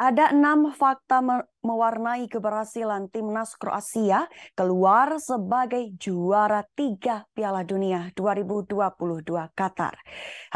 Ada enam fakta mewarnai keberhasilan timnas Kroasia keluar sebagai juara tiga Piala Dunia 2022 Qatar.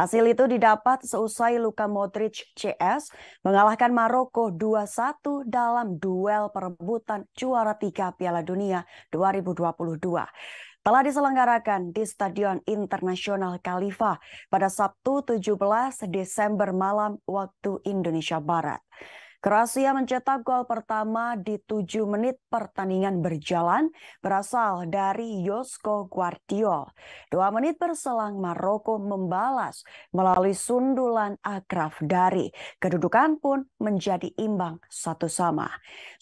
Hasil itu didapat seusai Luka Modric CS mengalahkan Maroko 2-1 dalam duel perebutan juara tiga Piala Dunia 2022 telah diselenggarakan di Stadion Internasional Khalifa pada Sabtu 17 Desember malam waktu Indonesia Barat. Kroasia mencetak gol pertama di 7 menit pertandingan berjalan berasal dari Josko Guardiol. Dua menit berselang Maroko membalas melalui sundulan Akraf dari. Kedudukan pun menjadi imbang satu sama.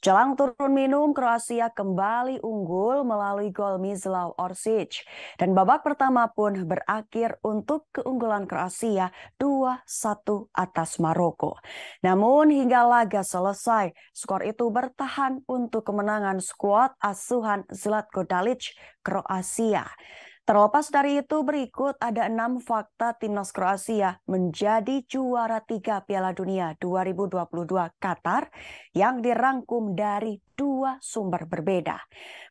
Jelang turun minum, Kroasia kembali unggul melalui gol Mislav Orsic. Dan babak pertama pun berakhir untuk keunggulan Kroasia 2-1 atas Maroko. Namun hingga lagi laga selesai. Skor itu bertahan untuk kemenangan skuad asuhan Zlatko Dalic Kroasia. Terlepas dari itu, berikut ada enam fakta timnas Kroasia menjadi juara tiga Piala Dunia 2022 Qatar yang dirangkum dari dua sumber berbeda.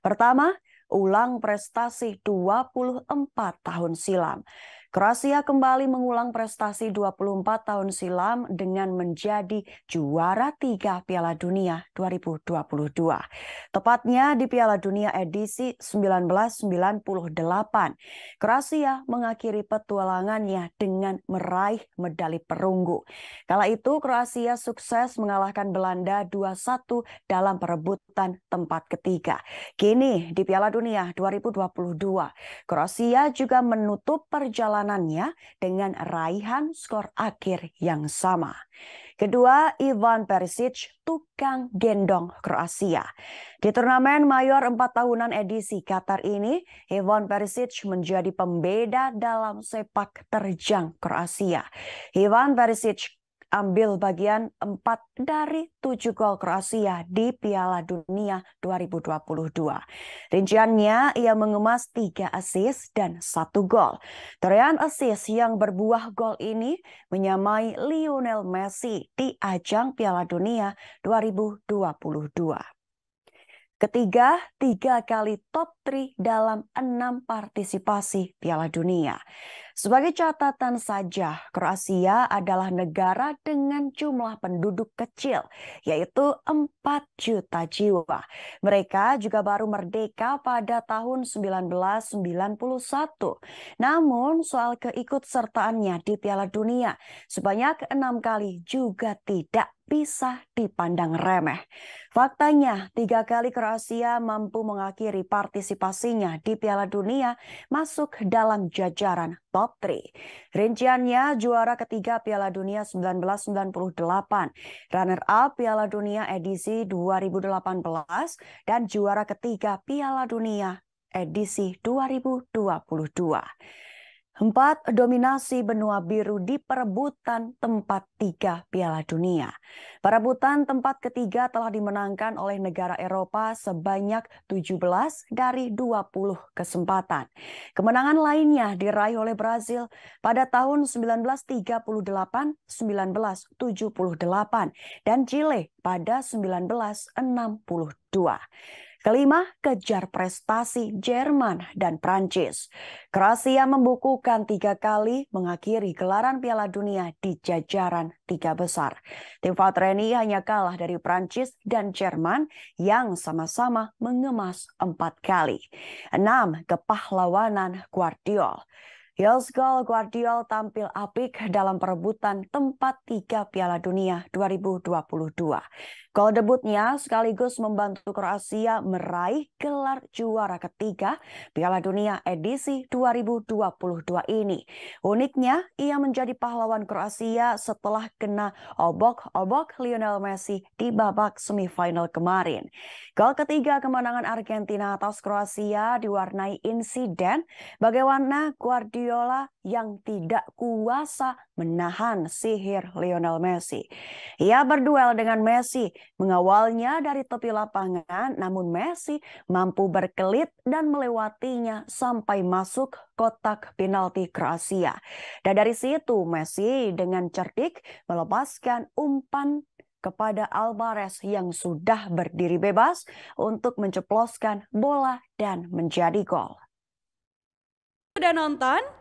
Pertama, ulang prestasi 24 tahun silam. Kroasia kembali mengulang prestasi 24 tahun silam dengan menjadi juara tiga Piala Dunia 2022. Tepatnya di Piala Dunia edisi 1998. Kroasia mengakhiri petualangannya dengan meraih medali perunggu. Kala itu Kroasia sukses mengalahkan Belanda 2-1 dalam perebutan tempat ketiga. Kini di Piala Dunia 2022, Kroasia juga menutup perjalanan perjalanannya dengan raihan skor akhir yang sama. Kedua, Ivan Perisic, tukang gendong Kroasia. Di turnamen mayor 4 tahunan edisi Qatar ini, Ivan Perisic menjadi pembeda dalam sepak terjang Kroasia. Ivan Perisic ambil bagian 4 dari 7 gol Kroasia di Piala Dunia 2022. Rinciannya ia mengemas 3 assist dan 1 gol. Torehan assist yang berbuah gol ini menyamai Lionel Messi di ajang Piala Dunia 2022 ketiga tiga kali top 3 dalam enam partisipasi Piala Dunia. Sebagai catatan saja, Kroasia adalah negara dengan jumlah penduduk kecil, yaitu 4 juta jiwa. Mereka juga baru merdeka pada tahun 1991. Namun, soal keikutsertaannya di Piala Dunia sebanyak enam kali juga tidak bisa dipandang remeh. Faktanya, tiga kali Kroasia mampu mengakhiri partisipasinya di Piala Dunia masuk dalam jajaran top 3. Rinciannya juara ketiga Piala Dunia 1998, runner-up Piala Dunia edisi 2018, dan juara ketiga Piala Dunia edisi 2022. Empat, dominasi benua biru di perebutan tempat tiga Piala Dunia. Perebutan tempat ketiga telah dimenangkan oleh negara Eropa sebanyak 17 dari 20 kesempatan. Kemenangan lainnya diraih oleh Brazil pada tahun 1938, 1978, dan Chile pada 1962. Kelima, kejar prestasi Jerman dan Prancis. Kroasia membukukan tiga kali mengakhiri gelaran Piala Dunia di jajaran tiga besar. Tim Fatreni hanya kalah dari Prancis dan Jerman yang sama-sama mengemas empat kali. Enam, kepahlawanan Guardiola Hillsgall Guardiol tampil apik dalam perebutan tempat tiga Piala Dunia 2022. Gol debutnya sekaligus membantu Kroasia meraih gelar juara ketiga Piala Dunia edisi 2022 ini. Uniknya, ia menjadi pahlawan Kroasia setelah kena obok-obok Lionel Messi di babak semifinal kemarin. Gol ketiga kemenangan Argentina atas Kroasia diwarnai insiden bagaimana Guardiola Guardiola yang tidak kuasa menahan sihir Lionel Messi. Ia berduel dengan Messi, mengawalnya dari tepi lapangan, namun Messi mampu berkelit dan melewatinya sampai masuk kotak penalti Kroasia. Dan dari situ Messi dengan cerdik melepaskan umpan kepada Alvarez yang sudah berdiri bebas untuk menceploskan bola dan menjadi gol. Sudah nonton?